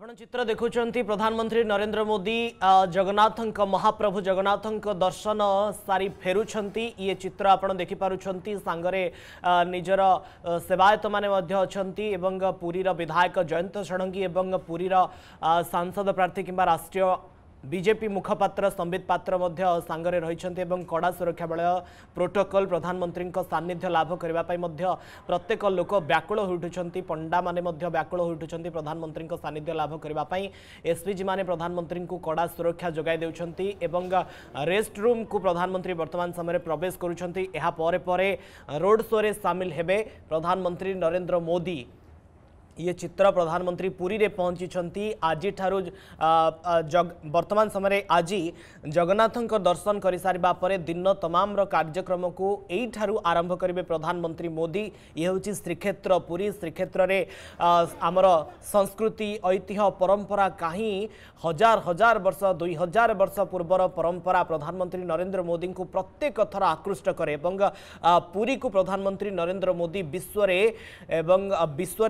ଆପଣ ଚିତ୍ର ଦେଖୁଛନ୍ତି ପ୍ରଧାନମନ୍ତ୍ରୀ ନରେନ୍ଦ୍ର ମୋଦି ଜଗନ୍ନାଥଙ୍କ ମହାପ୍ରଭୁ ଜଗନ୍ନାଥଙ୍କ ଦର୍ଶନ ସାରି ଫେରୁଛନ୍ତି ଇଏ ଚିତ୍ର ଆପଣ ଦେଖିପାରୁଛନ୍ତି ସାଙ୍ଗରେ ନିଜର ସେବାୟତମାନେ ମଧ୍ୟ ଅଛନ୍ତି ଏବଂ ପୁରୀର ବିଧାୟକ ଜୟନ୍ତ ଷଡ଼ଙ୍ଗୀ ଏବଂ ପୁରୀର ସାଂସଦ ପ୍ରାର୍ଥୀ କିମ୍ବା ରାଷ୍ଟ୍ରୀୟ ବିଜେପି ମୁଖପାତ୍ର ସମ୍ବିତ ପାତ୍ର ମଧ୍ୟ ସାଙ୍ଗରେ ରହିଛନ୍ତି ଏବଂ କଡ଼ା ସୁରକ୍ଷା ବଳୟ ପ୍ରୋଟୋକଲ୍ ପ୍ରଧାନମନ୍ତ୍ରୀଙ୍କ ସାନ୍ନିଧ୍ୟ ଲାଭ କରିବା ପାଇଁ ମଧ୍ୟ ପ୍ରତ୍ୟେକ ଲୋକ ବ୍ୟାକୁଳ ହୋଇଉଠୁଛନ୍ତି ପଣ୍ଡାମାନେ ମଧ୍ୟ ବ୍ୟାକୁଳ ହୋଇଉଠୁଛନ୍ତି ପ୍ରଧାନମନ୍ତ୍ରୀଙ୍କ ସାନ୍ନିଧ୍ୟ ଲାଭ କରିବା ପାଇଁ ଏସ୍ପିଜିମାନେ ପ୍ରଧାନମନ୍ତ୍ରୀଙ୍କୁ କଡ଼ା ସୁରକ୍ଷା ଯୋଗାଇ ଦେଉଛନ୍ତି ଏବଂ ରେଷ୍ଟ ରୁମ୍କୁ ପ୍ରଧାନମନ୍ତ୍ରୀ ବର୍ତ୍ତମାନ ସମୟରେ ପ୍ରବେଶ କରୁଛନ୍ତି ଏହା ପରେ ପରେ ରୋଡ୍ ଶୋରେ ସାମିଲ ହେବେ ପ୍ରଧାନମନ୍ତ୍ରୀ ନରେନ୍ଦ୍ର ମୋଦି ये चित्र प्रधानमंत्री में पहुँची आज जग बर्तमान समय आज जगन्नाथ दर्शन कर सारे दिन तमाम कार्यक्रम को यही आरंभ करेंगे प्रधानमंत्री मोदी ये हूँ श्रीक्षेत्र पुरी श्रीक्षेत्र आमर संस्कृति ऐतिह्य परंपरा कहीं हजार हजार वर्ष दुई हजार वर्ष पूर्वर परंपरा प्रधानमंत्री नरेन्द्र मोदी को प्रत्येक थर आकृष्ट करे पुरी को प्रधानमंत्री नरेन्द्र मोदी विश्व विश्व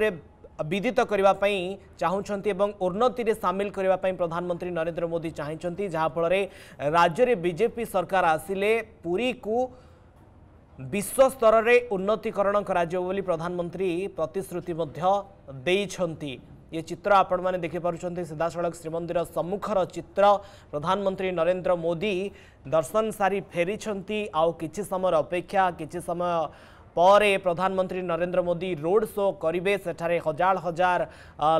ବିଦିତ କରିବା ପାଇଁ ଚାହୁଁଛନ୍ତି ଏବଂ ଉନ୍ନତିରେ ସାମିଲ କରିବା ପାଇଁ ପ୍ରଧାନମନ୍ତ୍ରୀ ନରେନ୍ଦ୍ର ମୋଦି ଚାହିଁଛନ୍ତି ଯାହାଫଳରେ ରାଜ୍ୟରେ ବିଜେପି ସରକାର ଆସିଲେ ପୁରୀକୁ ବିଶ୍ୱ ସ୍ତରରେ ଉନ୍ନତିକରଣ କରାଯିବ ବୋଲି ପ୍ରଧାନମନ୍ତ୍ରୀ ପ୍ରତିଶ୍ରୁତି ମଧ୍ୟ ଦେଇଛନ୍ତି ये चित्र आपण देखिपुं सीधासल श्रीमंदिर सम्मुखर चित्र प्रधानमंत्री नरेंद्र मोदी दर्शन सारी फेरी आउ कि समय अपेक्षा कि समय पर प्रधानमंत्री नरेंद्र मोदी रोड शो करे सेठे हजार हजार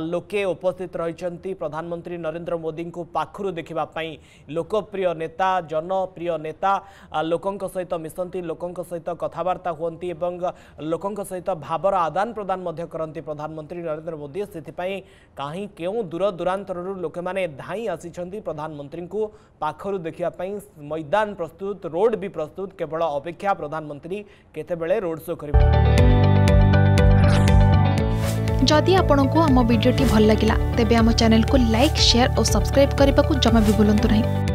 लोके उपस्थित रही प्रधानमंत्री नरेंद्र मोदी को पाखु देखापी लोकप्रिय नेता जनप्रिय नेता लोकों सहित मिशंती लोक सहित कथबार्ता हूँ एवं सहित भावर आदान प्रदान करती प्रधानमंत्री नरेन्द्र मोदी से कहीं क्यों दूर दूरा लोक मैंने धाई आसी प्रधानमंत्री को पाखु देखापी मैदान प्रस्तुत रोड भी प्रस्तुत केवल अपेक्षा प्रधानमंत्री केत रोड परामर्श कर जदि आपण आम भिडी भल लगा तेब आम को लाइक सेयार और सब्सक्राइब करने को जमा भी बुलां नहीं